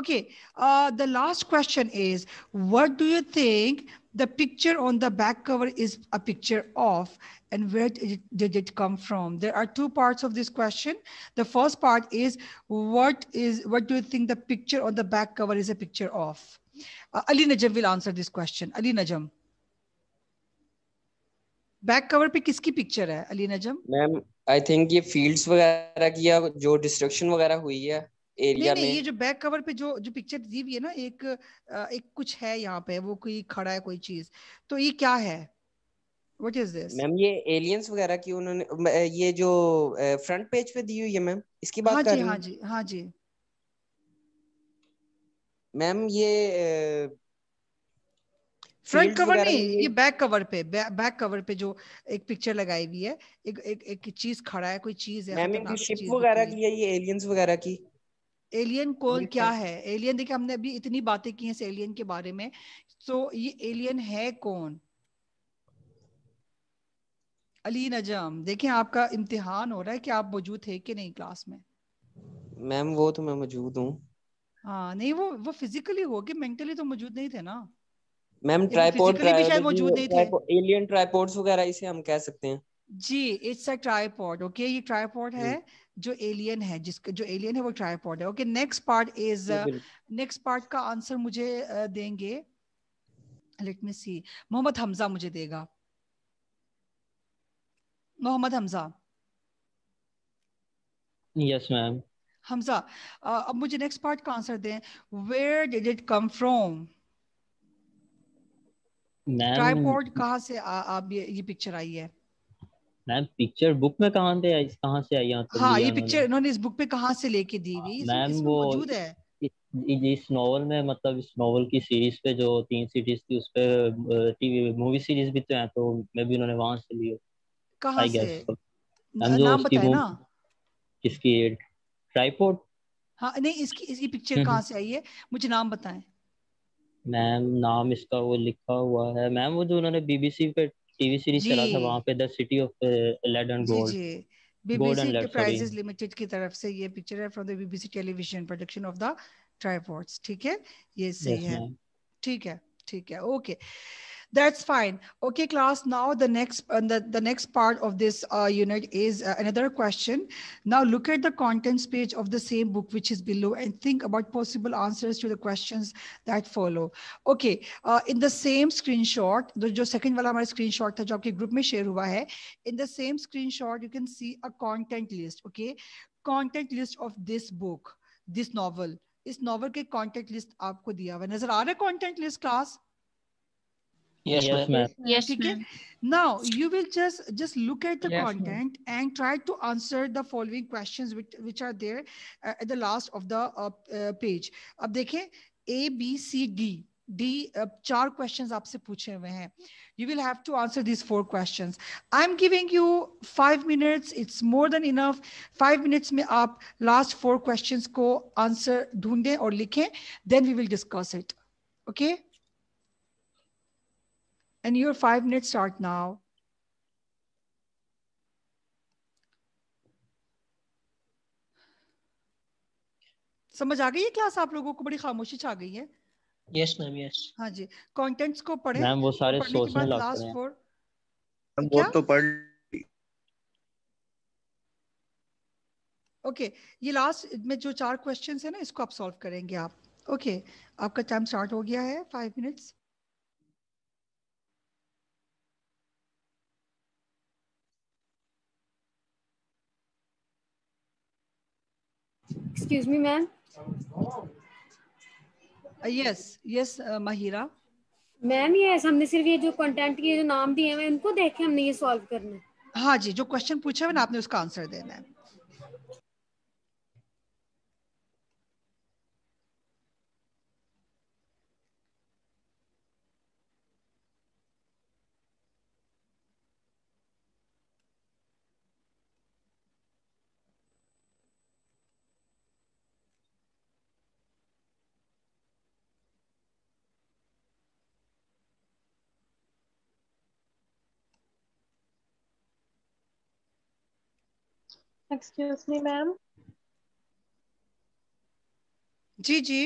Okay. Uh, the last question is What do you think the picture on the back cover is a picture of, and where did it, come from? There are two parts of this question. The first part is What is what do you think the picture on the back cover is a picture of? Uh, Ali Najam will answer this question. Ali Najam. Back cover पे किसकी पिक्चर है Ali Najam ma'am I think ये फील्ड्स वगैरह की या जो डिस्ट्रक्शन वगैरह हुई है एरिया में ये जो बैक कवर पे जो जो पिक्चर दी हुई है ना एक एक कुछ है यहाँ पे वो कोई खड़ा है कोई चीज तो ये क्या है व्हाट इज दिस मैम ये एलियंस वगैरह की उन्होंने ये जो फ्रंट पेज पे दी हुई है मैम इसकी बात हाँ कर रही हूं हाँ जी हाँ जी मैम ये फ्रंट कवर नहीं ये बैक कवर पे बैक कवर पे जो एक पिक्चर लगाई हुई है एक एक एक चीज खड़ा है कोई चीज है मैम इनकी शिप वगैरह की है ये एलियंस वगैरह की एलियन कौन क्या है एलियन देखिए हमने अभी इतनी बातें की हैं इस एलियन के बारे में तो ये एलियन है कौन अली नजम देखे आपका इम्तिहान हो रहा है कि आप मौजूद थे कि नहीं क्लास में मैम वो तो मैं मौजूद हूँ हाँ नहीं वो वो फिजिकली हो गए मेंटली तो मौजूद नहीं थे ना मैम ट्राइपोड एलियन ट्राइपोड्स वगैरह इसे हम कह सकते हैं जी इट्स अ ट्राइपॉड ओके ये ट्राइपॉड है हम्म। जो एलियन है जिसका जो एलियन है वो ट्राइपॉड है okay next part is next part का आंसर मुझे देंगे let me see Mohammad Hamza मुझे देगा मोहम्मद हमजा यस मैम हमजा अब मुझे नेक्स्ट पार्ट का आंसर दें where did it come from tripod कहाँ से आ, आप ये, ये पिक्चर आई है मैम पिक्चर बुक में कहाँ से आई कहाँ से आई यहाँ हाँ ये पिक्चर इन्होंने इस बुक पे कहाँ से लेके दी हुई मैम वो मौजूद है इस नॉवल में मतलब इस नॉवल की सीरीज पे जो तीन सीरीज थी उस पे टीवी मूवी सीरीज भी तो है तो मैं भी उन्होंने वहां से लियो कहां से मैम जो उसकी ना किसकी ट्राइपॉड हाँ नहीं इसकी इसकी पिक्चर हम्म, हम्म। कहाँ से आई है मुझे नाम बताएं मैम नाम इसका वो लिखा हुआ है मैम वो जो उन्होंने बीबीसी पे टीवी सीरीज चला था वहाँ पे the city of lead and gold BBC enterprises limited की तरफ से ये पिक्चर है from the BBC television production of the tripods ठीक है ये सही yes, है ठीक है ठीक है okay okay. That's fine. Okay, class. Now the next uh, the, the next part of this uh, unit is uh, another question. Now look at the contents page of the same book which is below and think about possible answers to the questions that follow. Okay, uh, in the same screenshot, the jo second wala हमारा screenshot tha jo आपके group mein share hua hai. in the same screenshot you can see a content list. Okay, content list of this book, this novel. इस नॉवल के कॉन्टेंट लिस्ट आपको दिया हुआ नजर आ रहा है content list class Yes, yes ma'am. Yes, okay. now you will just just look at the yes, content and try to answer the following questions which which are there uh, at the last of the uh, uh, page. अब देखें A B C D D चार क्वेश्चंस आपसे पूछे हुए हैं you will have to answer this four questions I am giving you five minutes it's more than enough five minutes में आप लास्ट फोर क्वेश्चंस को आंसर ढूंढें और लिखें then we will discuss it okay and your five minutes start now. समझ आ गई है क्लास आप लोगों को बड़ी खामोशी छा गई है यस मैम यस हाँ जी कंटेंट्स को पढ़े मैम वो सारे सोचने लग रहे हैं मैम वो तो पढ़ ओके okay, ये लास्ट में जो चार क्वेश्चंस है ना इसको आप सॉल्व करेंगे आप ओके okay, आपका टाइम स्टार्ट हो गया है five minutes Excuse me, ma'am. uh, yes yes uh, mahira ma'am ये हमने सिर्फ ये जो कंटेंट के जो नाम दिए हैं इनको देख के हमने ये सॉल्व करना है हाँ जी जो क्वेश्चन पूछा है ना आपने उसका आंसर देना है एक्सक्यूज मी मैम जी जी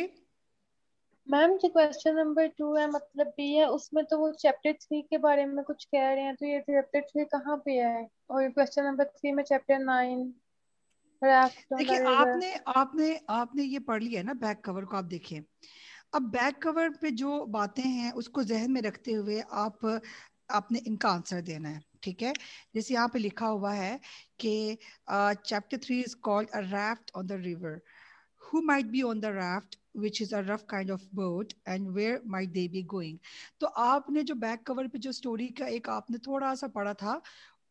मैम जो क्वेश्चन नंबर टू है मतलब बी है उसमें तो वो चैप्टर थ्री के बारे में कुछ कह रहे हैं तो ये चैप्टर थ्री कहाँ पे है और क्वेश्चन नंबर थ्री में चैप्टर नाइन देखिए आपने आपने आपने ये पढ़ लिया है ना बैक कवर को आप देखिए अब बैक कवर पे जो बातें हैं उसको जहन में रखते हुए आप आपने इनका आंसर देना है ठीक है जैसे यहाँ पे लिखा हुआ है कि chapter three is called a raft on the river who might be on the raft which is a rough kind of boat and where might they be going तो आपने जो बैक कवर पे जो स्टोरी का एक आपने थोड़ा सा पढ़ा था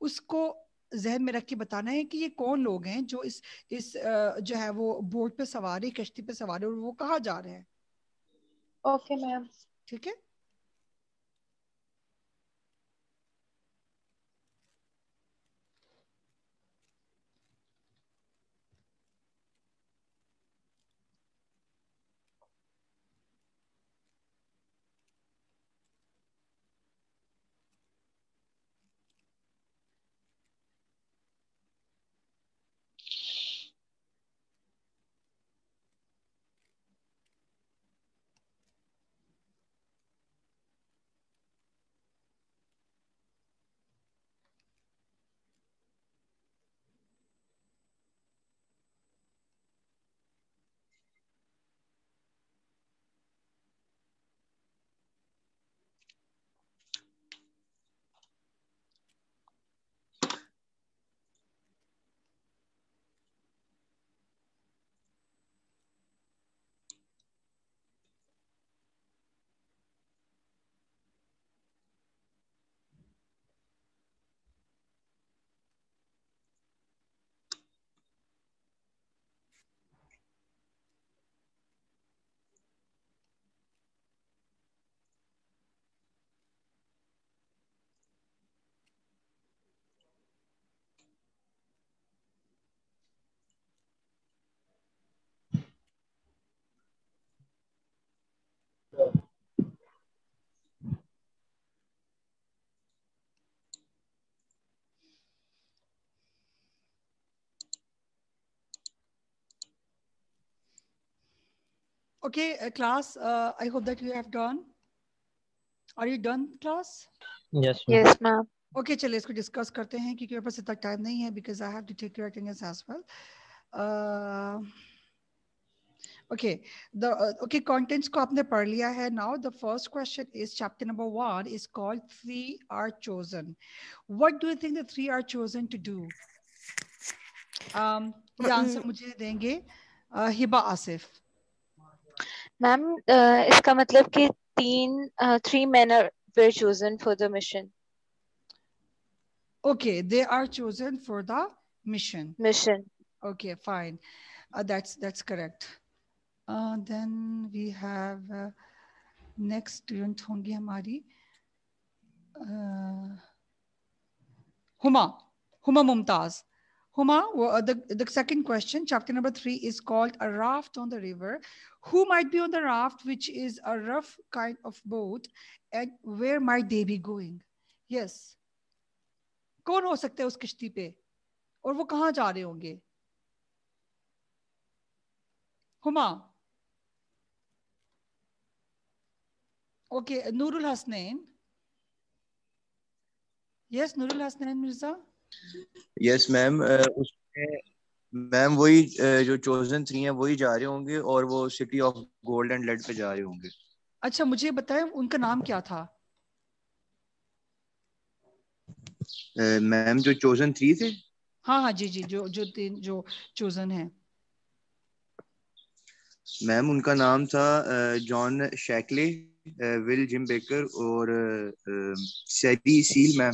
उसको जहन में रख के बताना है कि ये कौन लोग हैं जो इस इस uh, जो है वो बोट पे सवारी कश्ती पे सवारी और वो कहाँ जा रहे हैं ओके मैम ठीक है Okay, uh, class, uh, I hope that you have done. Are you done, class? Yes, ma'am. Yes, ma'am. Okay, चलिए इसको discuss. करते हैं क्योंकि मेरे पास इतना टाइम नहीं है because I have to take your attendance as well okay the uh, okay contents ko aapne pad liya hai now the first question is chapter number 1 is called three are chosen what do you think the three are chosen to do um answer mujhe denge uh, hiba asif ma'am इसका मतलब कि तीन three men were chosen for the mission. Okay, they are chosen for the mission. Mission. Okay, fine. Uh, that's that's correct. Uh, then we have uh, next student hongi hamari. Uh, Huma, Huma Mumtaz. Huma, well, uh, the, the second question, chapter number three is called A Raft on the River. Who might be on the raft, which is a rough kind of boat, and where might they be going? Yes. कौन हो सकते हैं उस किश्ती पे और वो कहाँ जा रहे होंगे Huma okay Nurul Hasnain yes Nurul Hasnain Mirza yes ma'am uh, उसमें मैम वही uh, जो चोजन थ्री हैं वही जा रहे होंगे और वो city of gold and lead पे जा रहे होंगे अच्छा मुझे बताएं उनका नाम क्या था मैम uh, जो चोजन थ्री थे हाँ हाँ जी जी जो जो तीन जो चोजन है मैम उनका नाम था John Shakley Will Jim Baker और Sadie Seal ma'am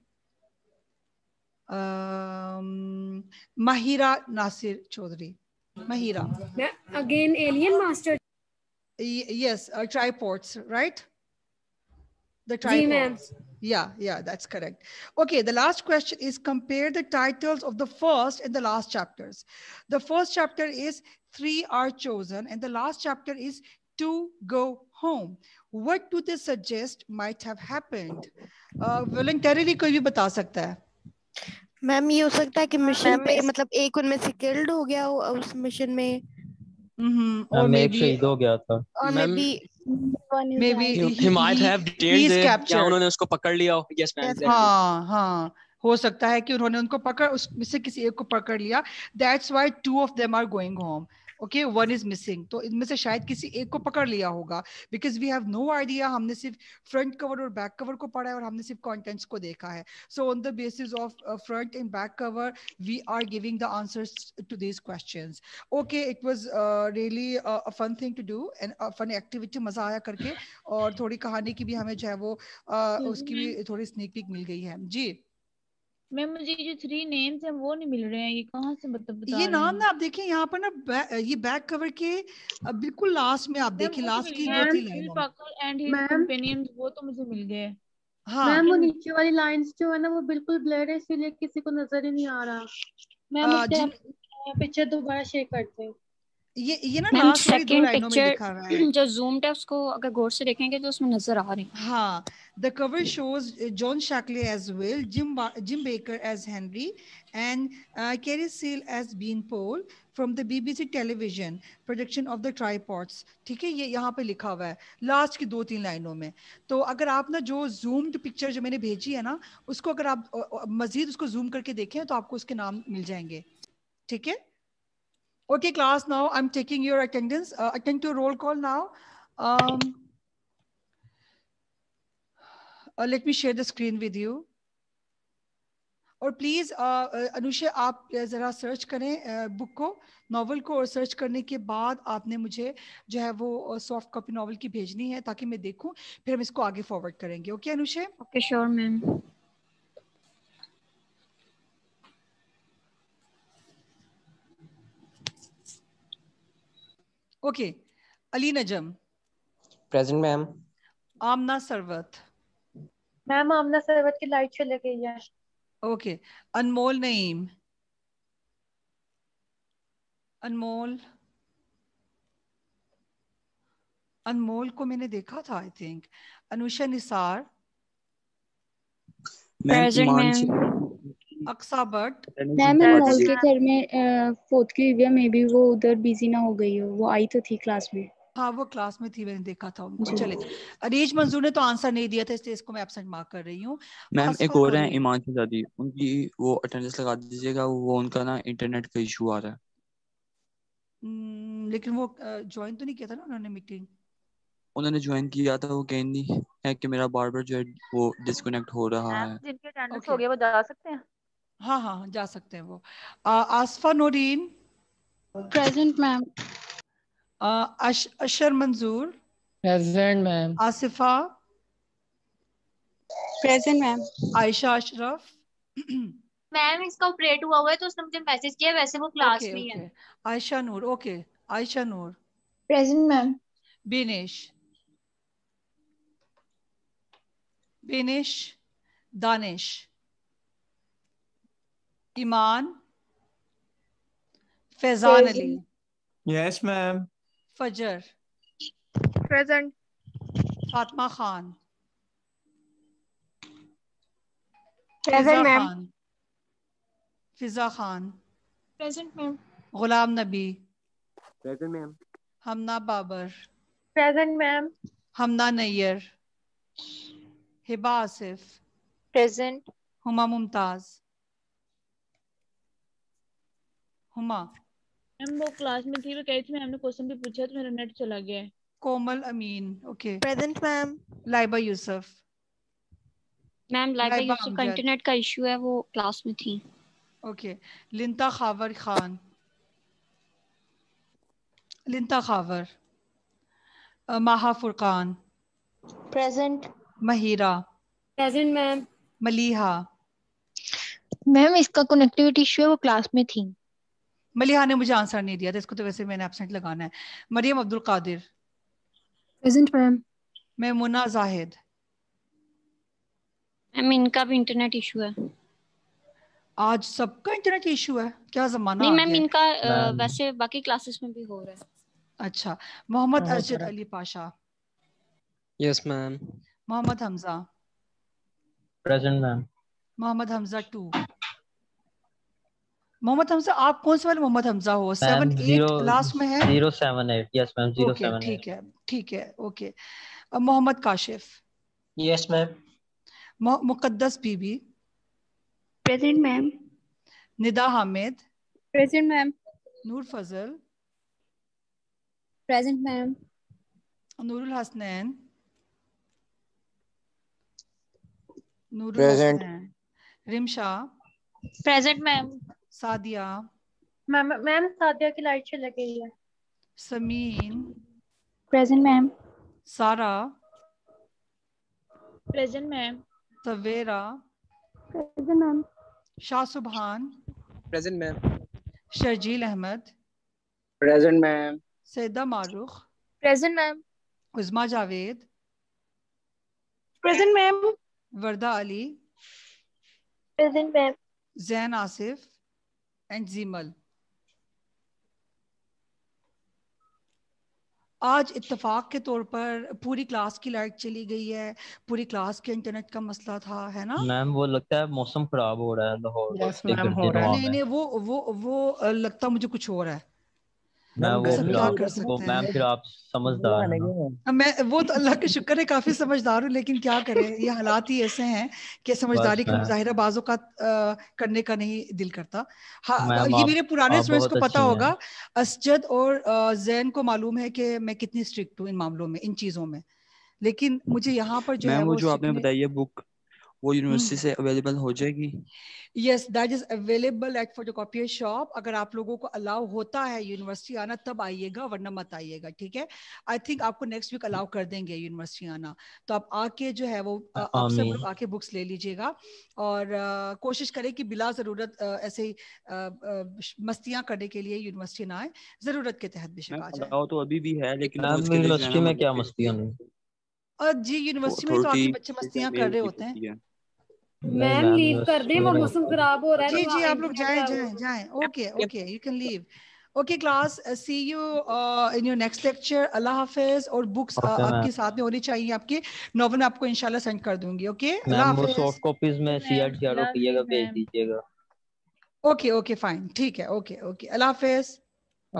um, Mahira Nasir Chaudhary. Mahira. Again, alien master. yes, uh, tripods, right? The tripods. Yeah, yeah, that's correct. Okay, the last question is compare the titles of the first and the last chapters. The first chapter is three are chosen and the last chapter is to go home. What do they suggest might have happened? Uh, voluntarily कोई भी बता सकता है. मैम ये हो सकता है कि मिशन पे मतलब एक उनमें से किल्ड हो गया हो उस मिशन में हम्म, और एक शहीद हो गया था और maybe maybe he might have details क्या उन्होंने उसको पकड़ लिया हो यस मैम हां हां हो सकता है कि उन्होंने उनको पकड़ उसमें से किसी एक को पकड़ लिया that's why two of them are going home okay one is missing तो इनमें से शायद किसी एक को पकड़ लिया होगा because we have no idea हमने सिर्फ फ्रंट कवर और बैक कवर को पढ़ा है और हमने सिर्फ कॉन्टेंट्स को देखा है so on the basis of front and back cover we are giving the answers to these question okay it was really fun thing to do and fun activity मजा आया करके और थोड़ी कहानी की भी हमें जो है वो uh, उसकी भी थोड़ी स्नीक मिल गई है जी मैं मुझे जो थ्री नेम्स हैं वो नहीं मिल रहे हैं ये कहाँ से मतलब बता ये नाम ना आप देखें यहाँ पर ना बै, ये बैक कवर के बिल्कुल लास्ट में आप देखें लास्ट की वो थी लाइन वो तो मुझे मिल गए हाँ मैम वो नीचे वाली लाइंस जो है ना वो बिल्कुल ब्लर है इसीलिए किसी को नजर ही नहीं आ रहा मैम पिक्चर दोबारा शेयर करते हैं ये ये ना लास्ट वाली दो लाइनों में जो zoomed है उसको अगर गौर से देखेंगे तो उसमें नजर आ रही हैं हाँ the cover shows John uh, Shackley as Will, Jim Jim Baker as Henry and Carey Seal as bean pole Beanpole from the BBC television production of the tripods. ठीक है ये यहाँ पे लिखा हुआ है लास्ट की दो तीन लाइनों में तो अगर आप ना जो जूम्ड पिक्चर जो मैंने भेजी है ना उसको अगर आप मजीद उसको जूम करके देखें तो आपको उसके नाम मिल जाएंगे ठीक है Okay, class, now I'm taking your attendance. Uh, attend to roll call now. Um, uh, let me share the screen with you. और प्लीज़ अनुषय आप uh, ज़रा सर्च करें बुक uh, को नॉवल को और सर्च करने के बाद आपने मुझे जो है वो सॉफ्ट कॉपी नॉवल की भेजनी है ताकि मैं देखूं फिर हम इसको आगे फॉरवर्ड करेंगे okay Anushay okay sure ma'am okay Ali Najam present ma'am Amna Sarwat ma'am Amna Sarwat की लाइट चले गई है ओके अनमोल नईम अनमोल अनमोल को मैंने देखा था I think Anusha Nisar present ma'am Aqsa Butt ma'am मॉल के घर में फोर्थ की दिव्या मे बी वो उधर बिजी ना हो गई हो वो आई तो थी क्लास में हाँ वो क्लास में थी मैंने देखा था उनको चले अरीज मंजूर ने तो आंसर नहीं दिया था इसलिए इसको मैं एब्सेंट मार्क कर रही हूँ मैम एक और है ईमान शहजादी उनकी वो अटेंडेंस लगा दीजिएगा वो उनका ना इंटरनेट का इशू आ रहा है हम्म, लेकिन वो ज्वाइन तो नहीं किया था ना उन्होंने मीटिंग उन्होंने ज्वाइन किया था वो कहनी है कि मेरा बार बार जो है वो डिस्कनेक्ट हो रहा है जिनके अटेंडेंस हो गया वो जा सकते हैं हाँ, हाँ हाँ जा सकते हैं वो Asfa Noreen present ma'am Ashar Manzoor present ma'am Asifa present ma'am Ayesha Ashraf ma'am इसका ऑपरेट हुआ हुआ है तो उसने मुझे मैसेज किया वैसे वो क्लास okay, में okay. है Ayesha Noor okay okay. Ayesha Noor present ma'am Binesh Binesh Danish Iman Faizan Ali. Yes, ma'am. Fajr. Present. Fatma Khan. Present, ma'am. Fiza Khan. Present, ma'am. Ghulam Nabi. Present, ma'am. Hamna Babar. Present, ma'am. Hamna Nayyar. Hiba Asif. Present. Huma Mumtaz. Huma ma'am वो क्लास में थी वो कह रही थी मैम ने क्वेश्चन भी पूछा तो मेरा नेट चला गया है Komal Amin okay present ma'am Laiba Yusuf ma'am Laiba Yusuf का इंटरनेट का इशू है वो क्लास में थी okay Linta Khawar Khan Linta Khawar Maha Furqan present Mahira present ma'am Maliha ma'am इसका कनेक्टिविटी इशू है वो क्लास में थी मलिहा ने मुझे आंसर नहीं दिया था इसको तो वैसे मैंने एब्सेंट लगाना है मरियम अब्दुल कादिर प्रेजेंट मैम मैं मुना जाहिद मैम इनका भी इंटरनेट इशू है आज सबका इंटरनेट इशू है क्या जमाना नहीं मैम इनका वैसे बाकी क्लासेस में भी हो रहा है अच्छा Mohammad Arshad Ali Pasha yes ma'am Mohammad Hamza present ma'am Mohammad Hamza two Mohammad Hamza आप कौन से वाले मोहम्मद हमजा हो सेवन एट लास्ट में है zero seven eight yes ma'am zero seven ठीक है ठीक है okay Mohammad Kashif yes ma'am Muqaddas Bibi present ma'am Nida Hamid present ma'am Noor Fazal present ma'am Noorul Hasnain Noorul Hasnain Rimsha present ma'am Sadia ma'am ma'am Sadia की लाइट चल गई है Sameen present ma'am Sara present ma'am Savera present ma'am Shah Subhan present ma'am Sharjeel Ahmed present ma'am Saida Mahrukh present ma'am उजमा Javed present ma'am Warda Ali present ma'am Zain Asif एंजीमल आज इत्तेफाक के तौर पर पूरी क्लास की लाइट चली गई है पूरी क्लास के इंटरनेट का मसला था है ना मैम वो लगता है मौसम खराब हो रहा है लाहौर yes, नहीं नहीं वो वो वो लगता मुझे कुछ हो रहा है ना वो वो मैम फिर आप समझदार मैं वो तो अल्लाह का शुक्र है काफी समझदार हूँ लेकिन क्या करें ये हालात ही ऐसे हैं कि समझदारी का मुजाहरा बाजों का करने का नहीं दिल करता हाँ ये मेरे पुराने स्टूडेंट्स को पता होगा असजद और जैन को मालूम है कि मैं कितनी स्ट्रिक्ट हूँ इन मामलों में इन चीजों में लेकिन मुझे यहाँ पर जो है वो जो आपने बताई है बुक वो यूनिवर्सिटी हम्म। से अवेलेबल हो जाएगी yes that is available at photocopy shop अगर आप लोगों को अलाउ होता है यूनिवर्सिटी आना तब आइएगा वरना मत आइएगा ठीक है आई थिंक आपको नेक्स्ट वीक अलाउ कर देंगे यूनिवर्सिटी आना तो आप आके जो है वो आप सब लोग आके बुक्स ले लीजिएगा और आ, कोशिश करें कि बिला ज़रूरत ऐसे ही मस्तियां करने के लिए यूनिवर्सिटी ना आए ज़रूरत के तहत भी शिकायत है तो अभी भी है लेकिन यूनिवर्सिटी में क्या मस्तियां नहीं जी यूनिवर्सिटी में तो आपके बच्चे मस्तियां कर रहे होते हैं मैम लीव कर दें वो मौसम खराब हो रहा है जी तो जी आप लोग जाएं जाएं जाएं okay okay you can leave okay class see you in your next lecture अल्लाह हाफिज और बुक्स uh, आपके साथ में होनी चाहिए आपके नोवेल मैं आपको इंशाल्लाह सेंड कर दूंगी ओके मैम सॉफ्ट कॉपीज में सीआर सीआरओ किएगा भेज दीजिएगा ओके ओके फाइन ठीक है ओके ओके अल्लाह हाफिज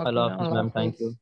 अल्लाह हाफिज मैम थैंक यू